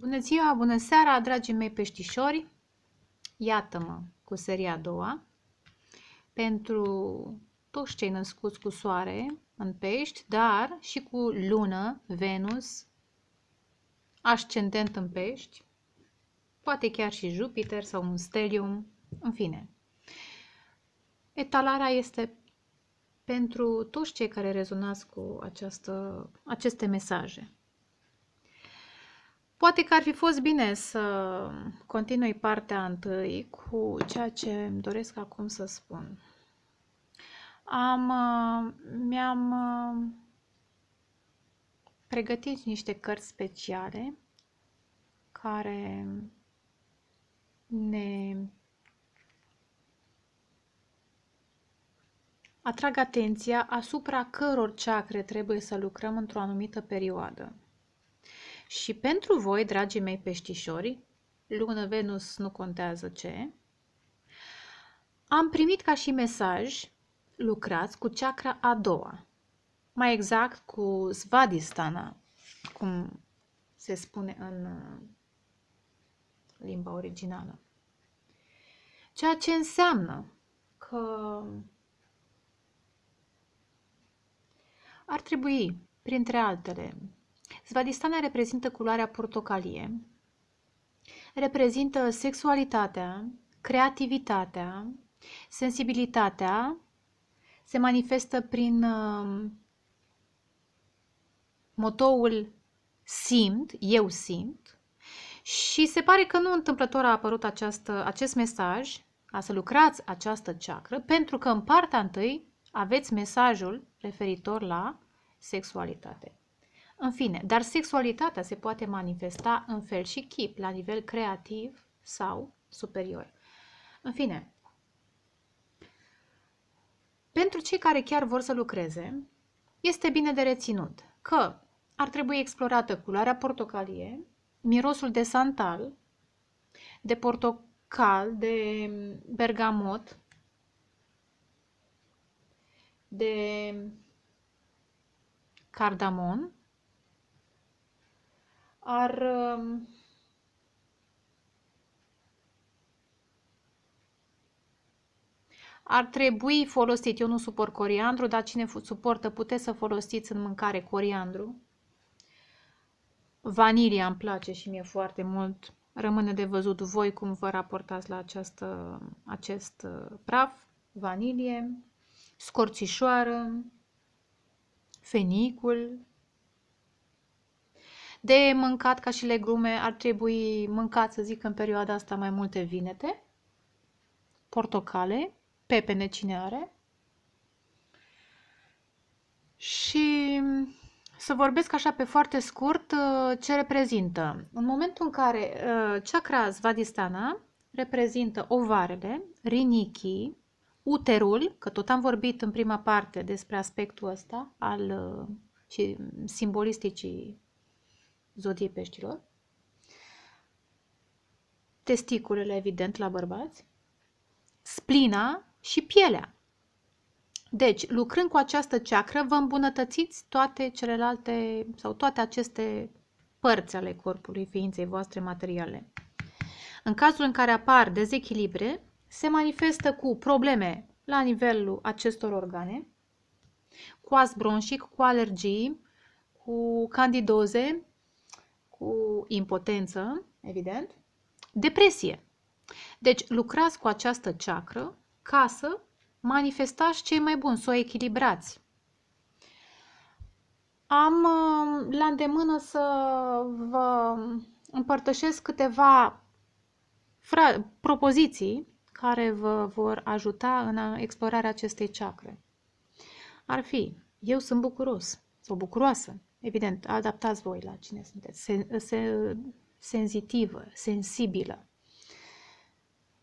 Bună ziua, bună seara, dragii mei peștișori! Iată-mă cu seria a doua. Pentru toți cei născuți cu soare în pești, dar și cu lună, Venus, ascendent în pești, poate chiar și Jupiter sau un stelium, în fine. Etalarea este pentru toți cei care rezonați cu această, aceste mesaje. Poate că ar fi fost bine să continui partea întâi cu ceea ce îmi doresc acum să spun. Am, uh, mi-am uh, pregătit niște cărți speciale care ne atrag atenția asupra căror ceacre trebuie să lucrăm într-o anumită perioadă. Și pentru voi, dragii mei peștișori, lună, Venus, nu contează ce, am primit ca și mesaj, lucrați cu chakra a doua, mai exact cu Svadistana, cum se spune în uh, limba originală. Ceea ce înseamnă că ar trebui, printre altele, Svadistana reprezintă culoarea portocalie, reprezintă sexualitatea, creativitatea, sensibilitatea, se manifestă prin uh, motoul simt, eu simt, și se pare că nu întâmplător a apărut această, acest mesaj, a să lucrați această ceacră, pentru că în partea întâi aveți mesajul referitor la sexualitate. În fine, dar sexualitatea se poate manifesta în fel și chip, la nivel creativ sau superior. În fine, pentru cei care chiar vor să lucreze, este bine de reținut că ar trebui explorată culoarea portocalie, mirosul de santal, de portocal, de bergamot, de cardamon, ar um, ar trebui folosit. Eu nu suport coriandru, dar cine suportă puteți să folosiți în mâncare coriandru. Vanilia îmi place și mie foarte mult. Rămâne de văzut voi cum vă raportați la această, acest uh, praf. Vanilie, scorțișoară, fenicul, de mâncat ca și legume ar trebui mâncat, să zic, în perioada asta mai multe vinete, portocale, pepene cine are. Și să vorbesc așa pe foarte scurt uh, ce reprezintă. În momentul în care uh, chakra svadistana reprezintă ovarele, rinichii, uterul, că tot am vorbit în prima parte despre aspectul ăsta al uh, și simbolisticii zodie peștilor, testiculele, evident, la bărbați, splina și pielea. Deci, lucrând cu această ceacră, vă îmbunătățiți toate celelalte sau toate aceste părți ale corpului ființei voastre materiale. În cazul în care apar dezechilibre, se manifestă cu probleme la nivelul acestor organe, cu azbronșic, cu alergii, cu candidoze, cu impotență, evident, depresie. Deci lucrați cu această ceacră ca să manifestați cei mai buni, să o echilibrați. Am uh, la îndemână să vă împărtășesc câteva propoziții care vă vor ajuta în explorarea acestei ceacre. Ar fi, eu sunt bucuros sau bucuroasă, Evident, adaptați voi la cine sunteți. Sen, se, senzitivă, sensibilă.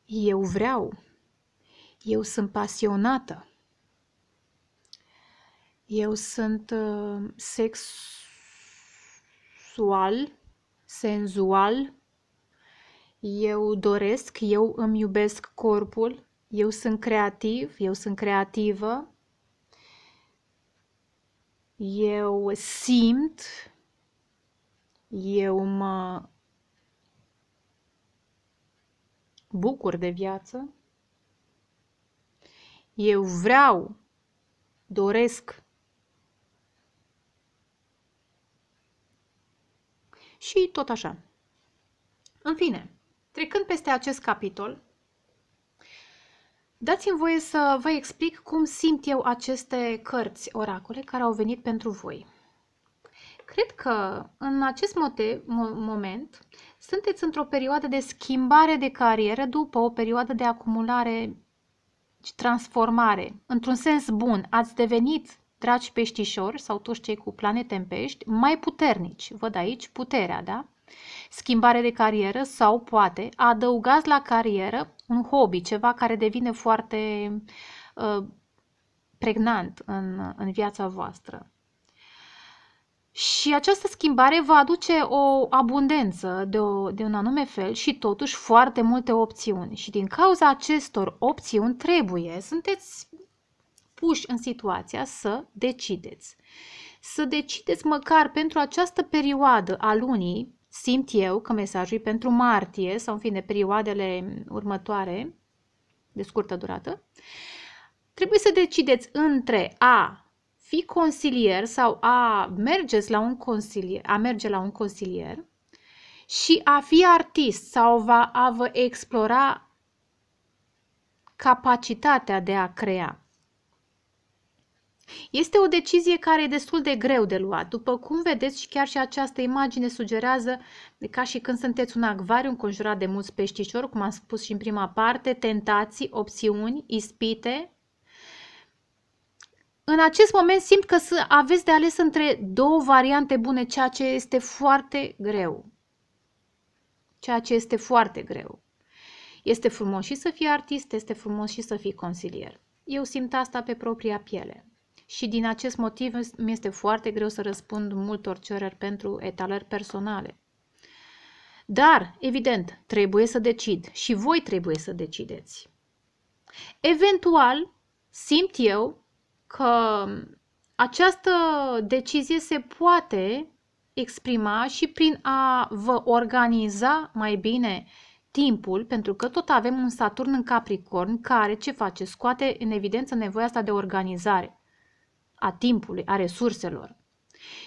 Eu vreau. Eu sunt pasionată. Eu sunt uh, sexual, senzual. Eu doresc, eu îmi iubesc corpul. Eu sunt creativ, eu sunt creativă eu simt, eu mă bucur de viață, eu vreau, doresc și tot așa. În fine, trecând peste acest capitol, Dați-mi voie să vă explic cum simt eu aceste cărți oracole care au venit pentru voi. Cred că în acest moment sunteți într-o perioadă de schimbare de carieră după o perioadă de acumulare și transformare. Într-un sens bun, ați devenit, dragi peștișori sau toți cei cu planete în pești, mai puternici. Văd aici puterea, da? Schimbare de carieră sau poate adăugați la carieră un hobby, ceva care devine foarte uh, pregnant în, în viața voastră. Și această schimbare va aduce o abundență de, o, de un anume fel și totuși foarte multe opțiuni. Și din cauza acestor opțiuni trebuie, sunteți puși în situația să decideți. Să decideți măcar pentru această perioadă a lunii simt eu că mesajul e pentru martie sau în fine perioadele următoare de scurtă durată, trebuie să decideți între a fi consilier sau a mergeți la un consilier, a merge la un consilier și a fi artist sau va, a vă explora capacitatea de a crea. Este o decizie care e destul de greu de luat. După cum vedeți, și chiar și această imagine sugerează ca și când sunteți un acvariu înconjurat de mulți peștișori, cum am spus și în prima parte, tentații, opțiuni, ispite. În acest moment simt că aveți de ales între două variante bune, ceea ce este foarte greu. Ceea ce este foarte greu. Este frumos și să fii artist, este frumos și să fii consilier. Eu simt asta pe propria piele și din acest motiv mi este foarte greu să răspund multor cereri pentru etalări personale. Dar, evident, trebuie să decid și voi trebuie să decideți. Eventual, simt eu că această decizie se poate exprima și prin a vă organiza mai bine timpul, pentru că tot avem un Saturn în Capricorn care ce face? Scoate în evidență nevoia asta de organizare a timpului, a resurselor.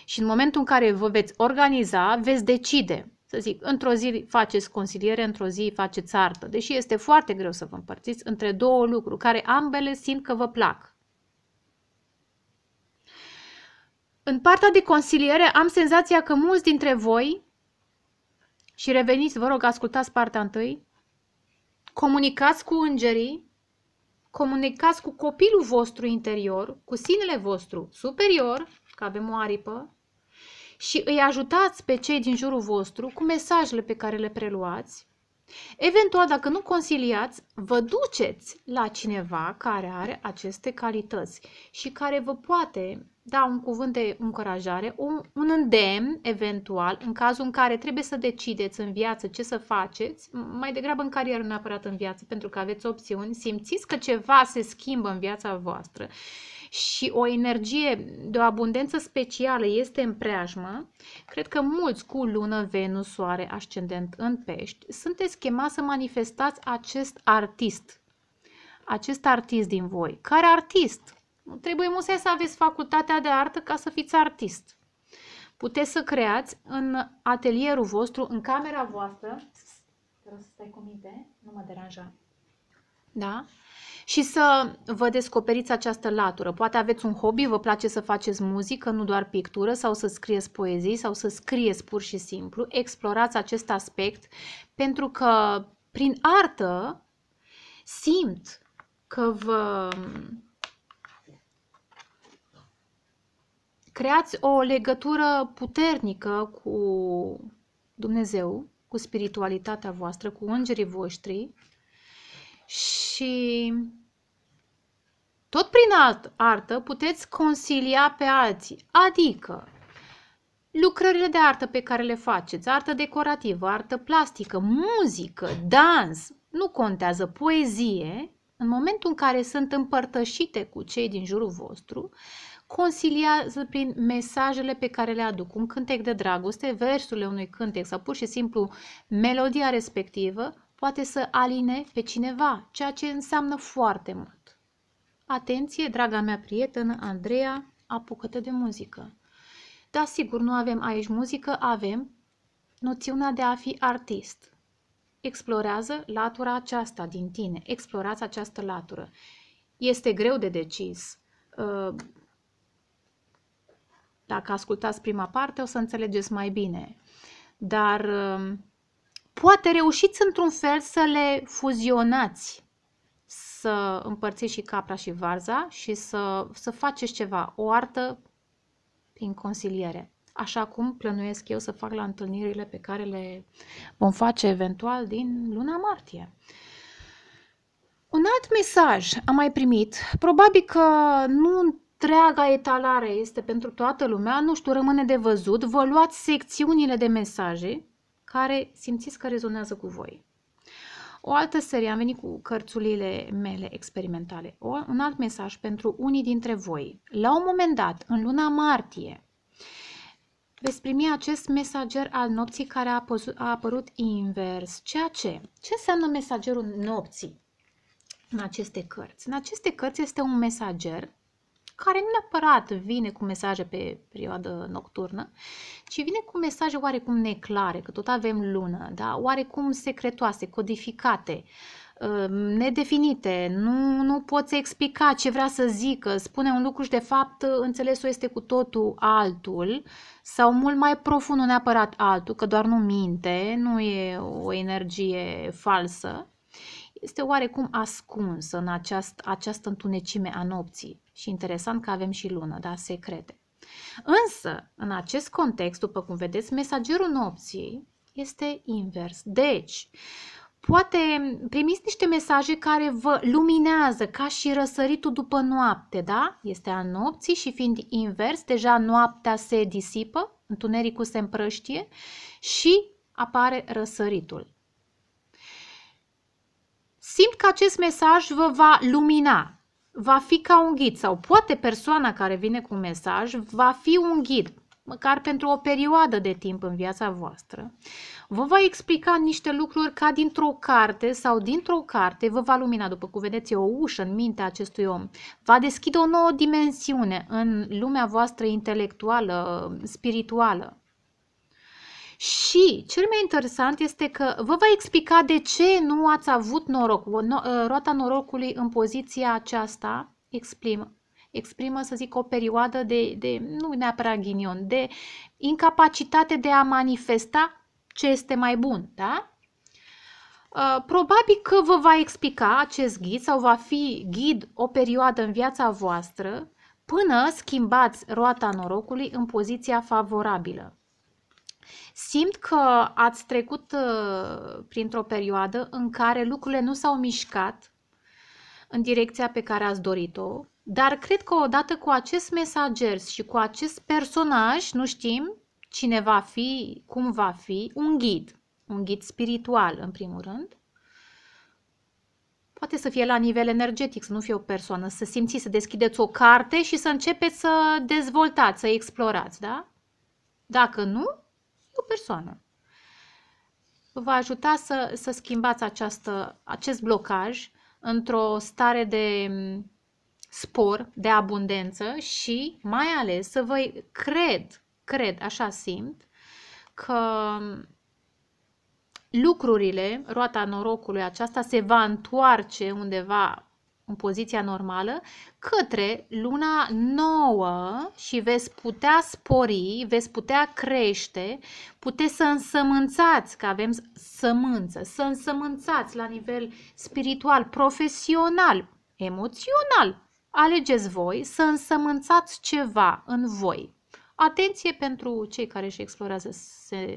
Și în momentul în care vă veți organiza, veți decide. Să zic, într-o zi faceți consiliere, într-o zi faceți artă, deși este foarte greu să vă împărțiți între două lucruri care ambele simt că vă plac. În partea de consiliere am senzația că mulți dintre voi, și reveniți, vă rog, ascultați partea întâi, comunicați cu îngerii comunicați cu copilul vostru interior, cu sinele vostru superior, că avem o aripă, și îi ajutați pe cei din jurul vostru cu mesajele pe care le preluați. Eventual, dacă nu consiliați, vă duceți la cineva care are aceste calități și care vă poate da, un cuvânt de încurajare, un, un îndemn eventual în cazul în care trebuie să decideți în viață ce să faceți, mai degrabă în carieră, neapărat în viață, pentru că aveți opțiuni, simțiți că ceva se schimbă în viața voastră și o energie de o abundență specială este în preajmă, cred că mulți cu lună, Venus, Soare, Ascendent în pești, sunteți chemați să manifestați acest artist, acest artist din voi. Care artist? Trebuie musai să aveți facultatea de artă ca să fiți artist. Puteți să creați în atelierul vostru, în camera voastră, te rog să stai cu minte, nu mă deranja, da? Și să vă descoperiți această latură. Poate aveți un hobby, vă place să faceți muzică, nu doar pictură, sau să scrieți poezii, sau să scrieți pur și simplu. Explorați acest aspect pentru că prin artă simt că vă creați o legătură puternică cu Dumnezeu, cu spiritualitatea voastră, cu îngerii voștri și tot prin alt, artă puteți consilia pe alții, adică lucrările de artă pe care le faceți, artă decorativă, artă plastică, muzică, dans, nu contează, poezie, în momentul în care sunt împărtășite cu cei din jurul vostru, consiliază prin mesajele pe care le aduc, un cântec de dragoste, versurile unui cântec sau pur și simplu melodia respectivă poate să aline pe cineva, ceea ce înseamnă foarte mult. Atenție, draga mea prietenă, Andreea, apucătă de muzică. Da, sigur, nu avem aici muzică, avem noțiunea de a fi artist. Explorează latura aceasta din tine, explorați această latură. Este greu de decis ă, dacă ascultați prima parte, o să înțelegeți mai bine. Dar um, poate reușiți într-un fel să le fuzionați, să împărțiți și capra și varza și să, să faceți ceva, o artă prin consiliere. Așa cum plănuiesc eu să fac la întâlnirile pe care le vom face eventual din luna martie. Un alt mesaj am mai primit, probabil că nu întreaga etalare este pentru toată lumea, nu știu, rămâne de văzut, vă luați secțiunile de mesaje care simțiți că rezonează cu voi. O altă serie, am venit cu cărțulile mele experimentale. O, un alt mesaj pentru unii dintre voi. La un moment dat, în luna martie, veți primi acest mesager al nopții care a, apăzut, a apărut invers. Ceea ce? Ce înseamnă mesagerul nopții în aceste cărți? În aceste cărți este un mesager care nu neapărat vine cu mesaje pe perioadă nocturnă, ci vine cu mesaje oarecum neclare, că tot avem lună, da? oarecum secretoase, codificate, uh, nedefinite, nu, nu poți explica ce vrea să zică, spune un lucru și de fapt înțelesul este cu totul altul sau mult mai profund, nu neapărat altul, că doar nu minte, nu e o energie falsă, este oarecum ascunsă în această această întunecime a nopții. Și interesant că avem și lună, da? Secrete. Însă, în acest context, după cum vedeți, mesagerul nopții este invers. Deci, poate primiți niște mesaje care vă luminează ca și răsăritul după noapte, da? Este a nopții și fiind invers, deja noaptea se disipă, întunericul se împrăștie și apare răsăritul. Simt că acest mesaj vă va lumina, va fi ca un ghid sau poate persoana care vine cu un mesaj va fi un ghid, măcar pentru o perioadă de timp în viața voastră. Vă va explica niște lucruri ca dintr-o carte sau dintr-o carte vă va lumina, după cum vedeți, o ușă în mintea acestui om. Va deschide o nouă dimensiune în lumea voastră intelectuală, spirituală. Și cel mai interesant este că vă va explica de ce nu ați avut noroc. Ă, roata norocului în poziția aceasta exprimă, exprimă să zic, o perioadă de, de, nu neapărat ghinion, de incapacitate de a manifesta ce este mai bun, da? Ă, probabil că vă va explica acest ghid sau va fi ghid o perioadă în viața voastră până schimbați roata norocului în poziția favorabilă. Simt că ați trecut uh, printr-o perioadă în care lucrurile nu s-au mișcat în direcția pe care ați dorit-o, dar cred că odată cu acest mesager și cu acest personaj, nu știm cine va fi, cum va fi, un ghid, un ghid spiritual în primul rând, poate să fie la nivel energetic, să nu fie o persoană, să simțiți, să deschideți o carte și să începeți să dezvoltați, să explorați, da? Dacă nu, o persoană. Va ajuta să, să schimbați această, acest blocaj într-o stare de mm, spor, de abundență și mai ales să vă cred, cred, așa simt, că mm, lucrurile, roata norocului aceasta se va întoarce undeva în poziția normală, către luna nouă și veți putea spori, veți putea crește, puteți să însămânțați, că avem sămânță, să însămânțați la nivel spiritual, profesional, emoțional. Alegeți voi să însămânțați ceva în voi. Atenție pentru cei care își explorează se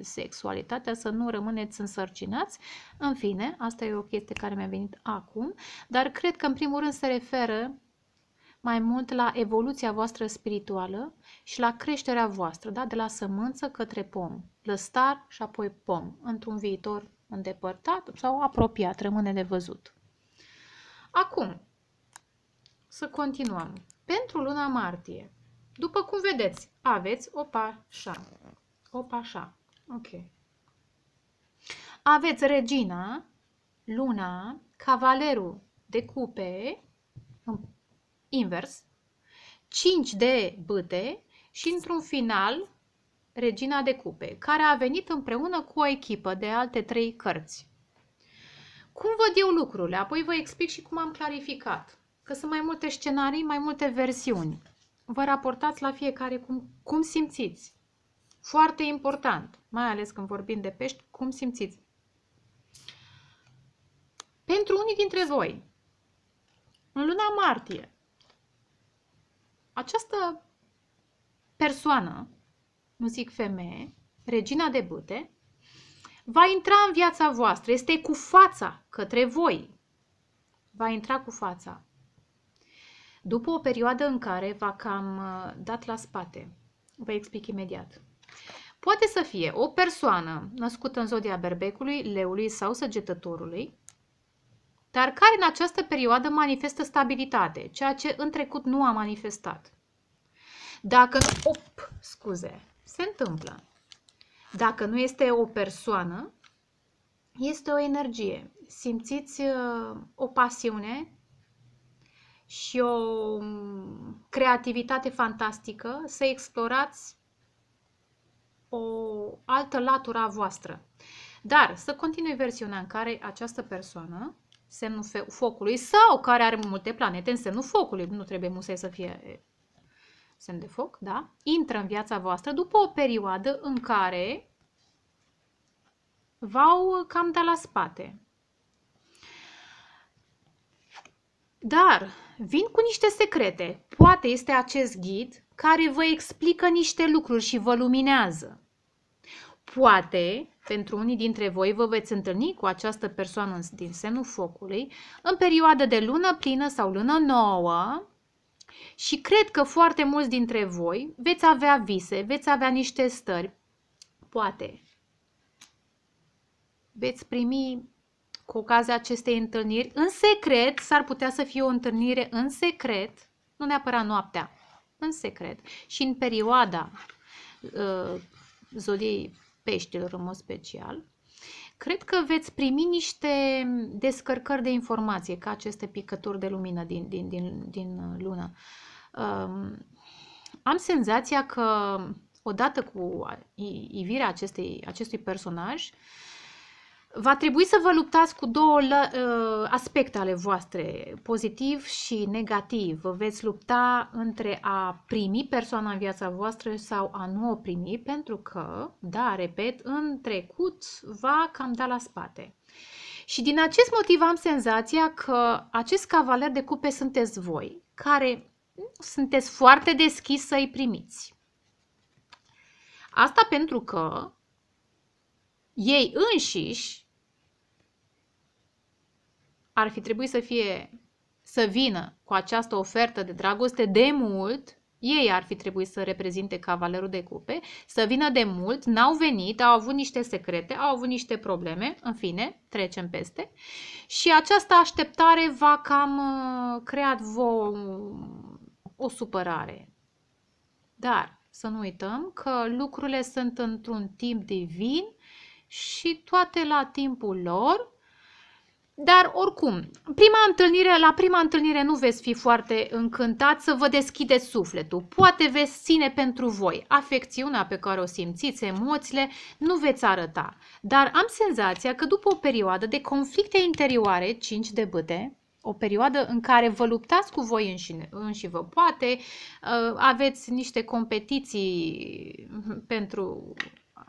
sexualitatea, să nu rămâneți însărcinați. În fine, asta e o chestie care mi-a venit acum, dar cred că în primul rând se referă mai mult la evoluția voastră spirituală și la creșterea voastră, da? de la sămânță către pom, lăstar și apoi pom, într-un viitor îndepărtat sau apropiat, rămâne de văzut. Acum, să continuăm. Pentru luna martie, după cum vedeți, aveți o pașa. O pașa. Ok. Aveți regina, luna, cavalerul de cupe, invers, 5 de bâte și într-un final regina de cupe, care a venit împreună cu o echipă de alte trei cărți. Cum văd eu lucrurile? Apoi vă explic și cum am clarificat, că sunt mai multe scenarii, mai multe versiuni vă raportați la fiecare cum, cum simțiți. Foarte important, mai ales când vorbim de pești, cum simțiți. Pentru unii dintre voi, în luna martie, această persoană, nu zic femeie, regina de bute, va intra în viața voastră, este cu fața către voi. Va intra cu fața după o perioadă în care v-a cam uh, dat la spate, vă explic imediat. Poate să fie o persoană născută în zodia berbecului, leului sau săgetătorului, dar care în această perioadă manifestă stabilitate, ceea ce în trecut nu a manifestat. Dacă nu, op, scuze, se întâmplă. Dacă nu este o persoană, este o energie. Simțiți uh, o pasiune și o mm, creativitate fantastică să explorați o altă latură a voastră. Dar să continui versiunea în care această persoană, semnul focului sau care are multe planete în semnul focului, nu trebuie musai să fie semn de foc, da? Intră în viața voastră după o perioadă în care v-au cam dat la spate. Dar vin cu niște secrete. Poate este acest ghid care vă explică niște lucruri și vă luminează. Poate, pentru unii dintre voi, vă veți întâlni cu această persoană din semnul focului în perioadă de lună plină sau lună nouă și cred că foarte mulți dintre voi veți avea vise, veți avea niște stări. Poate veți primi cu ocazia acestei întâlniri, în secret, s-ar putea să fie o întâlnire în secret, nu neapărat noaptea, în secret, și în perioada uh, zodiei peștilor în mod special, cred că veți primi niște descărcări de informație ca aceste picături de lumină din, din, din, din lună. Um, am senzația că odată cu ivirea acestei, acestui personaj, uh, Va trebui să vă luptați cu două ă, aspecte ale voastre, pozitiv și negativ. Vă veți lupta între a primi persoana în viața voastră sau a nu o primi, pentru că, da, repet, în trecut va cam da la spate. Și din acest motiv am senzația că acest cavaler de cupe sunteți voi, care sunteți foarte deschis să i primiți. Asta pentru că ei înșiși ar fi trebuit să fie să vină cu această ofertă de dragoste de mult, ei ar fi trebuit să reprezinte cavalerul de cupe, să vină de mult, n-au venit, au avut niște secrete, au avut niște probleme, în fine, trecem peste. Și această așteptare va cam uh, creat vă o supărare. Dar să nu uităm că lucrurile sunt într-un timp divin și toate la timpul lor, dar oricum, prima întâlnire, la prima întâlnire nu veți fi foarte încântat să vă deschideți sufletul. Poate veți ține pentru voi afecțiunea pe care o simțiți, emoțiile, nu veți arăta. Dar am senzația că după o perioadă de conflicte interioare, 5 de băte, o perioadă în care vă luptați cu voi înșine, înși vă poate, uh, aveți niște competiții mm, pentru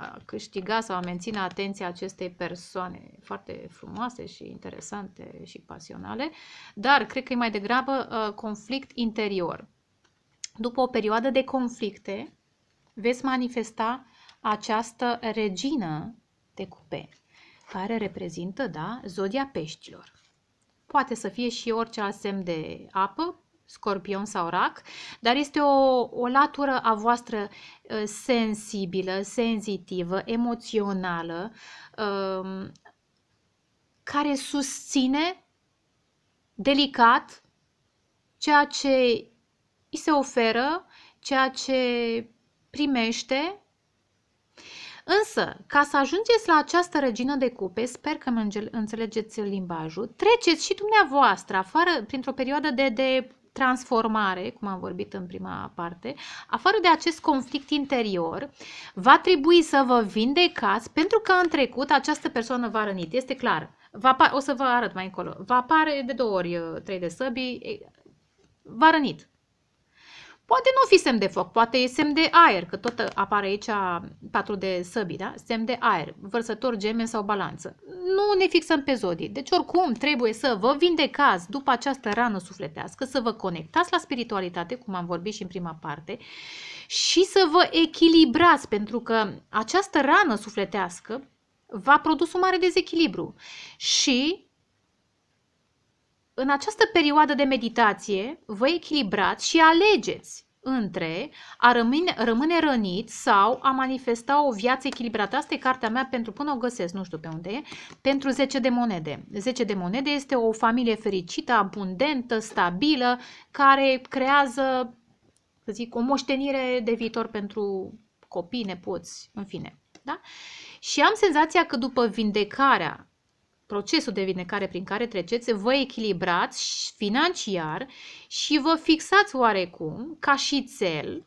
a câștiga sau a menține atenția acestei persoane foarte frumoase și interesante și pasionale, dar cred că e mai degrabă uh, conflict interior. După o perioadă de conflicte, veți manifesta această regină de cupe, care reprezintă, da, zodia peștilor. Poate să fie și orice alt semn de apă, scorpion sau rac, dar este o, o latură a voastră uh, sensibilă, senzitivă, emoțională, um, care susține delicat ceea ce îi se oferă, ceea ce primește. Însă, ca să ajungeți la această regină de cupe, sper că înțelegeți limbajul, treceți și dumneavoastră afară printr-o perioadă de, de transformare, cum am vorbit în prima parte, afară de acest conflict interior, va trebui să vă vindecați pentru că în trecut această persoană v-a rănit. Este clar. Va, o să vă arăt mai încolo. Va apare de două ori uh, trei de săbii, v-a rănit. Poate nu fi semn de foc, poate e semn de aer, că tot apare aici patru de săbi, da? semn de aer, vărsător, gemen sau balanță. Nu ne fixăm pe zodii. Deci oricum trebuie să vă vindecați după această rană sufletească, să vă conectați la spiritualitate, cum am vorbit și în prima parte, și să vă echilibrați, pentru că această rană sufletească va produs un mare dezechilibru și în această perioadă de meditație vă echilibrați și alegeți între a rămâne, rămâne rănit sau a manifesta o viață echilibrată. Asta e cartea mea pentru, până o găsesc, nu știu pe unde e, pentru 10 de monede. 10 de monede este o familie fericită, abundentă, stabilă, care creează, să zic, o moștenire de viitor pentru copii, nepoți, în fine. Da? Și am senzația că după vindecarea procesul de vindecare prin care treceți, vă echilibrați financiar și vă fixați oarecum, ca și cel,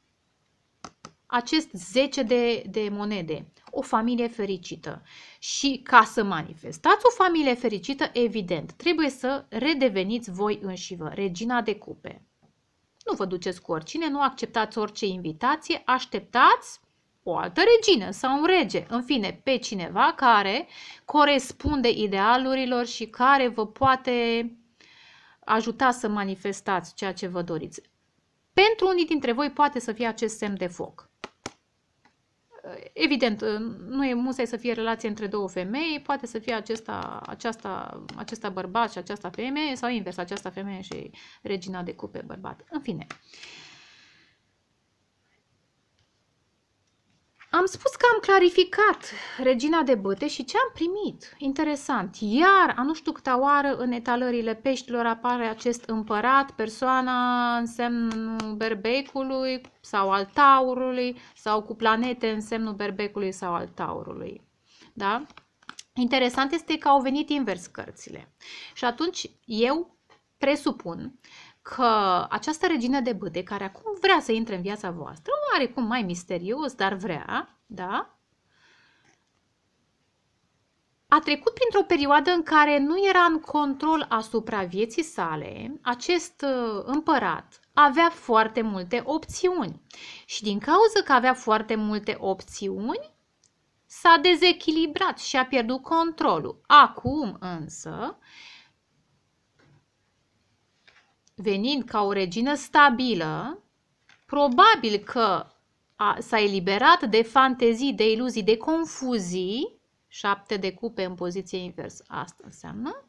acest 10 de, de monede, o familie fericită. Și ca să manifestați o familie fericită, evident, trebuie să redeveniți voi înși vă, regina de cupe. Nu vă duceți cu oricine, nu acceptați orice invitație, așteptați o altă regină sau un rege, în fine, pe cineva care corespunde idealurilor și care vă poate ajuta să manifestați ceea ce vă doriți. Pentru unii dintre voi poate să fie acest semn de foc. Evident, nu e musai să fie relație între două femei, poate să fie acesta, aceasta, acesta bărbat și aceasta femeie sau invers, aceasta femeie și regina de cupe bărbat. În fine, uh, Am spus că am clarificat regina de băte și ce am primit. Interesant. Iar, a nu știu câta oară, în etalările peștilor apare acest împărat, persoana în semnul berbecului sau al taurului sau cu planete în semnul berbecului sau al taurului. Da? Interesant este că au venit invers cărțile. Și atunci eu presupun că această regină de bâte, care acum vrea să intre în viața voastră, oarecum mai misterios, dar vrea, da? A trecut printr-o perioadă în care nu era în control asupra vieții sale, acest uh, împărat avea foarte multe opțiuni. Și din cauza că avea foarte multe opțiuni, s-a dezechilibrat și a pierdut controlul. Acum însă, venind ca o regină stabilă, probabil că s-a eliberat de fantezii, de iluzii, de confuzii, șapte de cupe în poziție inversă, asta înseamnă,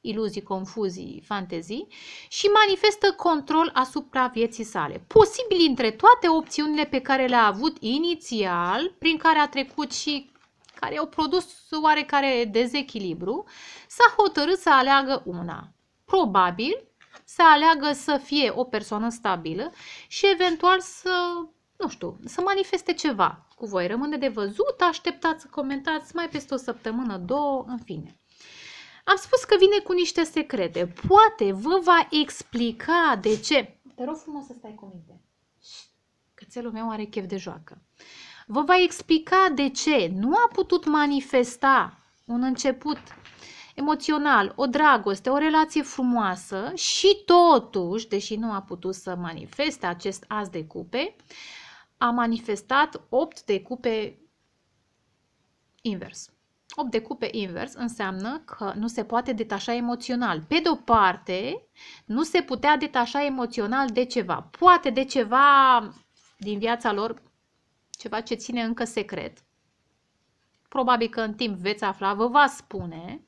iluzii, confuzii, fantezii, și manifestă control asupra vieții sale. Posibil între toate opțiunile pe care le-a avut inițial, prin care a trecut și care au produs oarecare dezechilibru, s-a hotărât să aleagă una. Probabil să aleagă să fie o persoană stabilă și eventual să, nu știu, să manifeste ceva cu voi. Rămâne de văzut, așteptați să comentați mai peste o săptămână, două, în fine. Am spus că vine cu niște secrete. Poate vă va explica de ce. Te rog frumos să stai cu minte. Cățelul meu are chef de joacă. Vă va explica de ce nu a putut manifesta un început emoțional, o dragoste, o relație frumoasă și totuși, deși nu a putut să manifeste acest as de cupe, a manifestat 8 de cupe invers. 8 de cupe invers înseamnă că nu se poate detașa emoțional. Pe de-o parte, nu se putea detașa emoțional de ceva. Poate de ceva din viața lor, ceva ce ține încă secret. Probabil că în timp veți afla, vă va spune,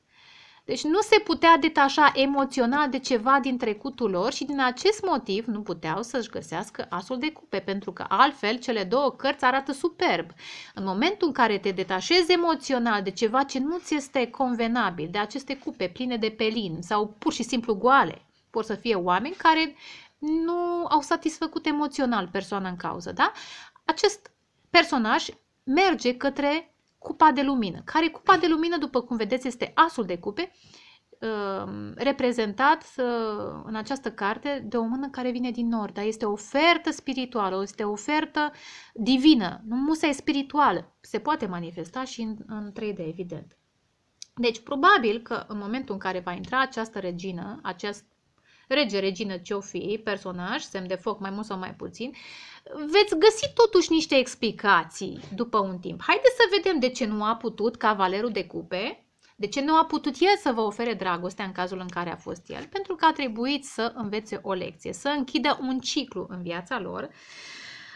deci nu se putea detașa emoțional de ceva din trecutul lor și din acest motiv nu puteau să-și găsească asul de cupe, pentru că altfel cele două cărți arată superb. În momentul în care te detașezi emoțional de ceva ce nu ți este convenabil, de aceste cupe pline de pelin sau pur și simplu goale, vor să fie oameni care nu au satisfăcut emoțional persoana în cauză, da? Acest personaj merge către cupa de lumină, care cupa de lumină, după cum vedeți, este asul de cupe, um, reprezentat în această carte de o mână care vine din nord, dar este o ofertă spirituală, este o ofertă divină, nu musa e spirituală, se poate manifesta și în, în 3D, evident. Deci, probabil că în momentul în care va intra această regină, acest rege, regină, ce-o fi, personaj, semn de foc mai mult sau mai puțin, veți găsi totuși niște explicații după un timp. Haideți să vedem de ce nu a putut cavalerul de cupe, de ce nu a putut el să vă ofere dragostea în cazul în care a fost el, pentru că a trebuit să învețe o lecție, să închidă un ciclu în viața lor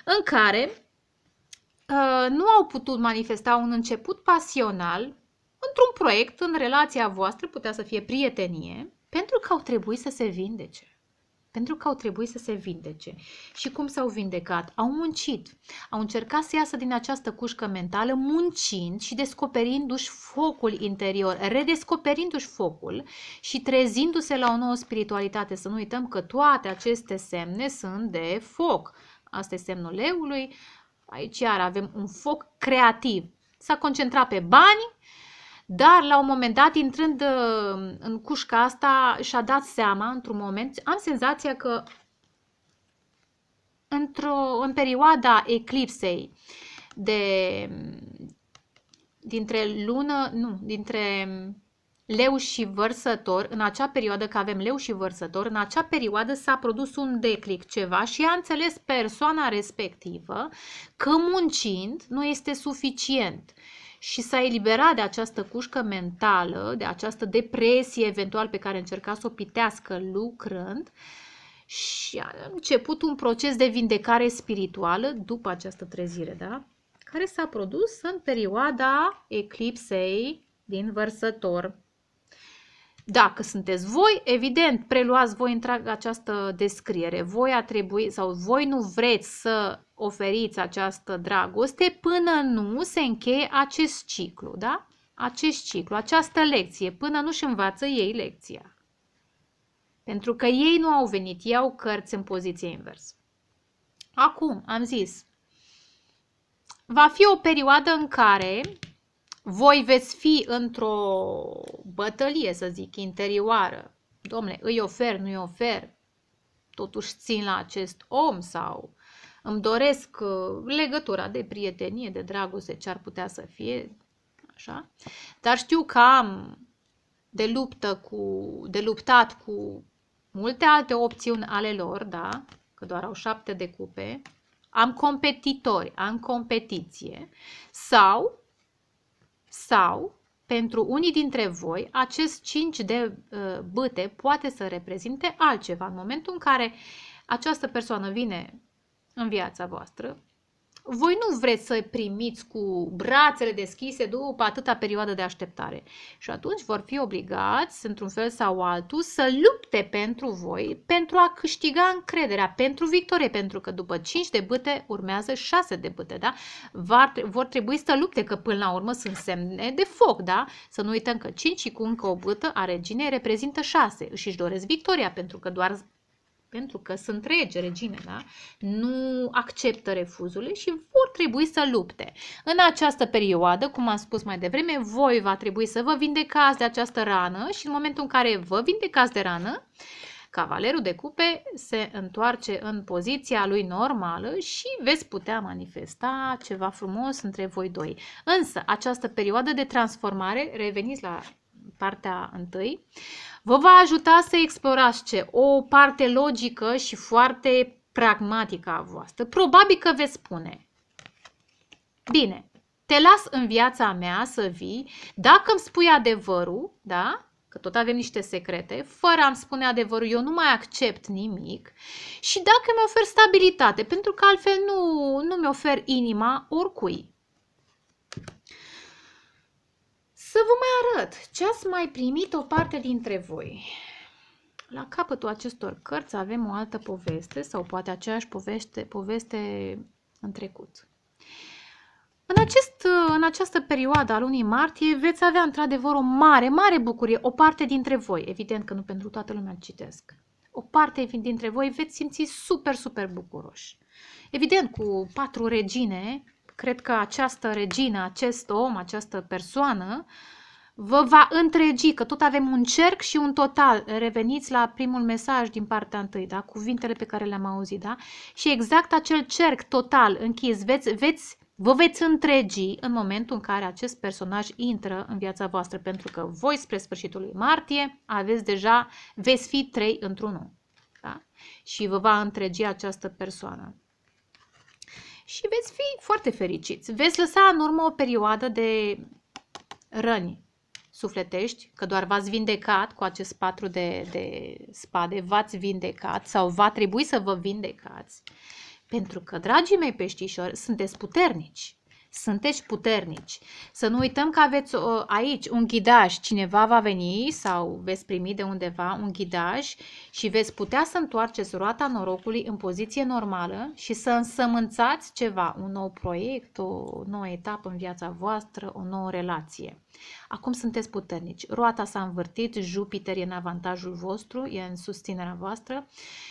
în care uh, nu au putut manifesta un început pasional într-un proiect, în relația voastră, putea să fie prietenie, pentru că au trebuit să se vindece. Pentru că au trebuit să se vindece. Și cum s-au vindecat? Au muncit. Au încercat să iasă din această cușcă mentală muncind și descoperindu-și focul interior, redescoperindu-și focul și trezindu-se la o nouă spiritualitate. Să nu uităm că toate aceste semne sunt de foc. Asta e semnul leului. Aici iar avem un foc creativ. S-a concentrat pe bani, dar la un moment dat, intrând uh, în cușca asta, și-a dat seama într-un moment, am senzația că într-o, în perioada eclipsei de dintre lună, nu, dintre leu și vărsător, în acea perioadă că avem leu și vărsător, în acea perioadă s-a produs un declic ceva și a înțeles persoana respectivă că muncind nu este suficient și s-a eliberat de această cușcă mentală, de această depresie eventual pe care încerca să o pitească lucrând și a început un proces de vindecare spirituală după această trezire, da? care s-a produs în perioada eclipsei din vărsător. Dacă sunteți voi, evident, preluați voi întreaga această descriere. Voi a trebuit sau voi nu vreți să oferiți această dragoste până nu se încheie acest ciclu, da? Acest ciclu, această lecție, până nu și învață ei lecția. Pentru că ei nu au venit, iau cărți în poziție invers. Acum, am zis, va fi o perioadă în care voi veți fi într-o bătălie, să zic, interioară. Domnule, îi ofer, nu-i ofer, totuși țin la acest om sau îmi doresc uh, legătura de prietenie, de dragoste, ce ar putea să fie, așa, dar știu că am de luptă cu, de luptat cu multe alte opțiuni ale lor, da, că doar au șapte de cupe, am competitori, am competiție sau, sau pentru unii dintre voi, acest 5 de uh, băte poate să reprezinte altceva. În momentul în care această persoană vine în viața voastră, voi nu vreți să primiți cu brațele deschise după atâta perioadă de așteptare. Și atunci vor fi obligați, într-un fel sau altul, să lupte pentru voi, pentru a câștiga încrederea, pentru victorie, pentru că după 5 de bâte urmează 6 de bâte, da? Vor trebui să lupte, că până la urmă sunt semne de foc, da? Să nu uităm că 5 și cu încă o bâtă a reginei reprezintă 6. și își doresc victoria, pentru că doar pentru că sunt rege, regine, da? nu acceptă refuzurile și vor trebui să lupte. În această perioadă, cum am spus mai devreme, voi va trebui să vă vindecați de această rană și în momentul în care vă vindecați de rană, cavalerul de cupe se întoarce în poziția lui normală și veți putea manifesta ceva frumos între voi doi. Însă, această perioadă de transformare, reveniți la partea întâi, uh, vă va ajuta să explorați ce? O parte logică și foarte pragmatică a voastră. Probabil că veți spune, bine, te las în viața mea să vii, dacă îmi spui adevărul, da? că tot avem niște secrete, fără a-mi spune adevărul, eu nu mai accept nimic și dacă mi ofer stabilitate, pentru că altfel nu, nu mi ofer inima oricui. Să vă mai arăt ce ați mai primit o parte dintre voi. La capătul acestor cărți avem o altă poveste sau poate aceeași poveste, poveste în trecut. În, acest, în această perioadă a lunii martie veți avea într-adevăr o mare, mare bucurie, o parte dintre voi, evident că nu pentru toată lumea citesc, o parte dintre voi veți simți super, super bucuroși. Evident, cu patru regine Cred că această regină, acest om, această persoană vă va întregi, că tot avem un cerc și un total. Reveniți la primul mesaj din partea întâi, da? cuvintele pe care le-am auzit. Da? Și exact acel cerc total închis, veți, veți, vă veți întregi în momentul în care acest personaj intră în viața voastră, pentru că voi spre sfârșitul lui martie aveți deja, veți fi trei într-unul. Da? Și vă va întregi această persoană și veți fi foarte fericiți. Veți lăsa în urmă o perioadă de răni sufletești, că doar v-ați vindecat cu acest patru de, de spade, v-ați vindecat sau va trebui să vă vindecați, pentru că, dragii mei peștișori, sunteți puternici sunteți puternici. Să nu uităm că aveți uh, aici un ghidaj, cineva va veni sau veți primi de undeva un ghidaj și veți putea să întoarceți roata norocului în poziție normală și să însămânțați ceva, un nou proiect, o nouă etapă în viața voastră, o nouă relație. Acum sunteți puternici. Roata s-a învârtit, Jupiter e în avantajul vostru, e în susținerea voastră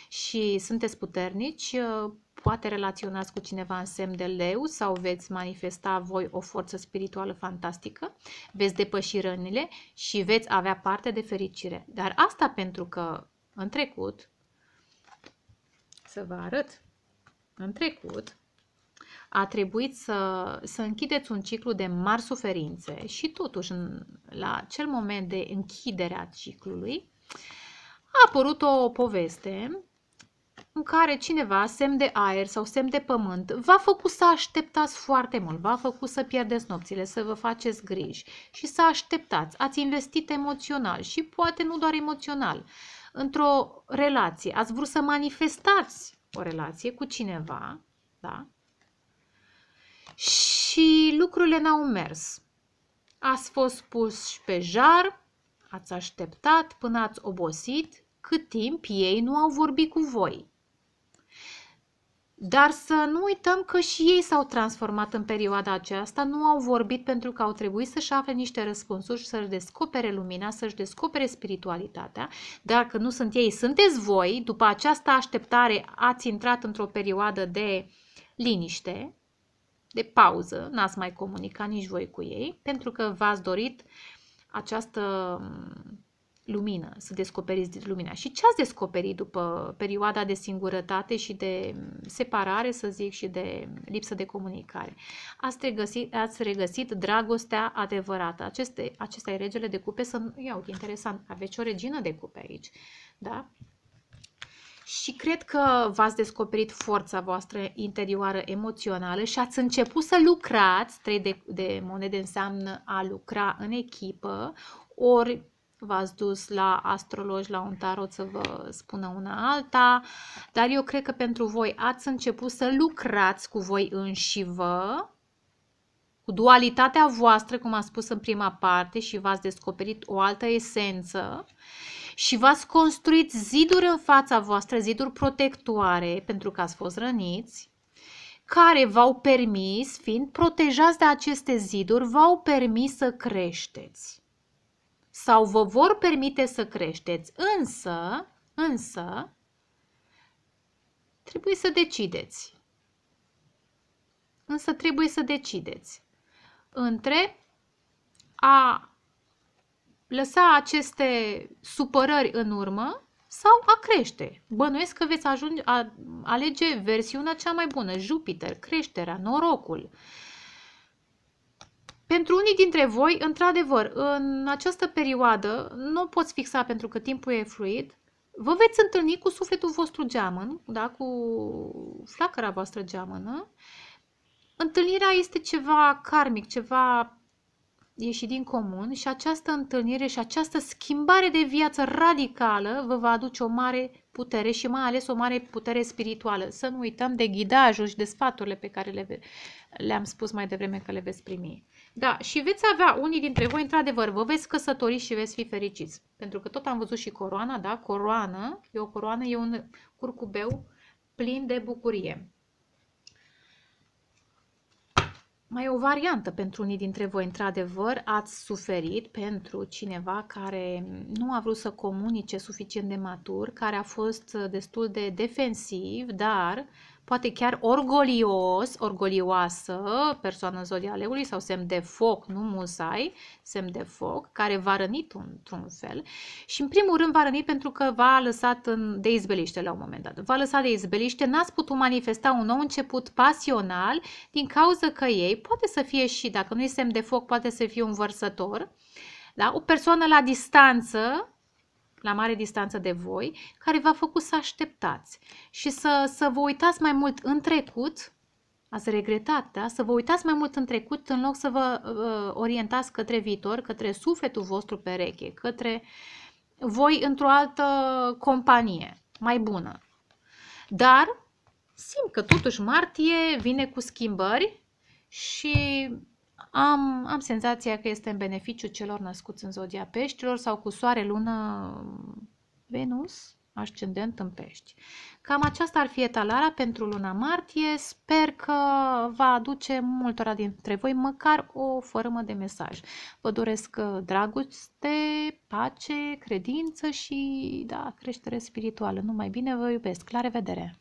și sunteți puternici uh, poate relaționați cu cineva în semn de leu sau veți manifesta voi o forță spirituală fantastică, veți depăși rănile și veți avea parte de fericire. Dar asta pentru că în trecut, să vă arăt, în trecut a trebuit să, să închideți un ciclu de mari suferințe și totuși în, la cel moment de închidere a ciclului a apărut o poveste în care cineva, semn de aer sau semn de pământ, v-a făcut să așteptați foarte mult, v-a făcut să pierdeți nopțile, să vă faceți griji și să așteptați. Ați investit emoțional și poate nu doar emoțional, într-o relație. Ați vrut să manifestați o relație cu cineva, da? Și lucrurile n-au mers. Ați fost pus pe jar, ați așteptat până ați obosit, cât timp ei nu au vorbit cu voi. Dar să nu uităm că și ei s-au transformat în perioada aceasta, nu au vorbit pentru că au trebuit să-și afle niște răspunsuri, să-și descopere lumina, să-și descopere spiritualitatea. Dacă nu sunt ei, sunteți voi. După această așteptare ați intrat într-o perioadă de liniște, de pauză, n-ați mai comunicat nici voi cu ei, pentru că v-ați dorit această lumină, să descoperiți lumina. Și ce ați descoperit după perioada de singurătate și de separare, să zic, și de lipsă de comunicare? Ați regăsit, ați regăsit dragostea adevărată. Aceste, acesta e regele de cupe. Să, ia uite, interesant, aveți o regină de cupe aici. Da? Și cred că v-ați descoperit forța voastră interioară emoțională și ați început să lucrați, trei de, de monede înseamnă a lucra în echipă, ori v-ați dus la astrologi, la un tarot să vă spună una alta, dar eu cred că pentru voi ați început să lucrați cu voi înși vă, cu dualitatea voastră, cum am spus în prima parte, și v-ați descoperit o altă esență și v-ați construit ziduri în fața voastră, ziduri protectoare, pentru că ați fost răniți, care v-au permis, fiind protejați de aceste ziduri, v-au permis să creșteți sau vă vor permite să creșteți, însă, însă, trebuie să decideți. Însă trebuie să decideți între a lăsa aceste supărări în urmă sau a crește. Bănuiesc că veți ajunge a alege versiunea cea mai bună, Jupiter, creșterea, norocul. Uh, pentru unii dintre voi, într-adevăr, în această perioadă nu poți fixa pentru că timpul e fluid, vă veți întâlni cu sufletul vostru geamăn, da? cu flacăra voastră geamănă. Întâlnirea este ceva karmic, ceva ieșit din comun și această întâlnire și această schimbare de viață radicală vă va aduce o mare putere și mai ales o mare putere spirituală. Să nu uităm de ghidajul și de sfaturile pe care le, le-am spus mai devreme că le veți primi. Da, și veți avea unii dintre voi, într-adevăr, vă veți căsători și veți fi fericiți. Pentru că tot am văzut și coroana, da? Coroană, e o coroană, e un curcubeu plin de bucurie. Mai e o variantă pentru unii dintre voi, într-adevăr, ați suferit pentru cineva care nu a vrut să comunice suficient de matur, care a fost destul de defensiv, dar poate chiar orgolios, orgolioasă, persoană în zodia leului sau semn de foc, nu musai, semn de foc, care va răni într-un fel și în primul rând va răni pentru că v-a lăsat în, de izbeliște la un moment dat. V-a lăsat de izbeliște, n-ați putut manifesta un nou început pasional din cauza că ei poate să fie și, dacă nu e semn de foc, poate să fie un vărsător, da? o persoană la distanță la mare distanță de voi, care v-a făcut să așteptați și să, să vă uitați mai mult în trecut, ați regretat, da? să vă uitați mai mult în trecut în loc să vă uh, orientați către viitor, către sufletul vostru pereche, către voi într-o altă companie mai bună. Dar simt că totuși martie vine cu schimbări și am, am senzația că este în beneficiu celor născuți în zodia peștilor sau cu soare, lună, Venus, ascendent în pești. Cam aceasta ar fi etalarea pentru luna martie. Sper că va aduce multora dintre voi măcar o formă de mesaj. Vă doresc uh, dragoste, pace, credință și da, creștere spirituală. Numai bine vă iubesc. La revedere!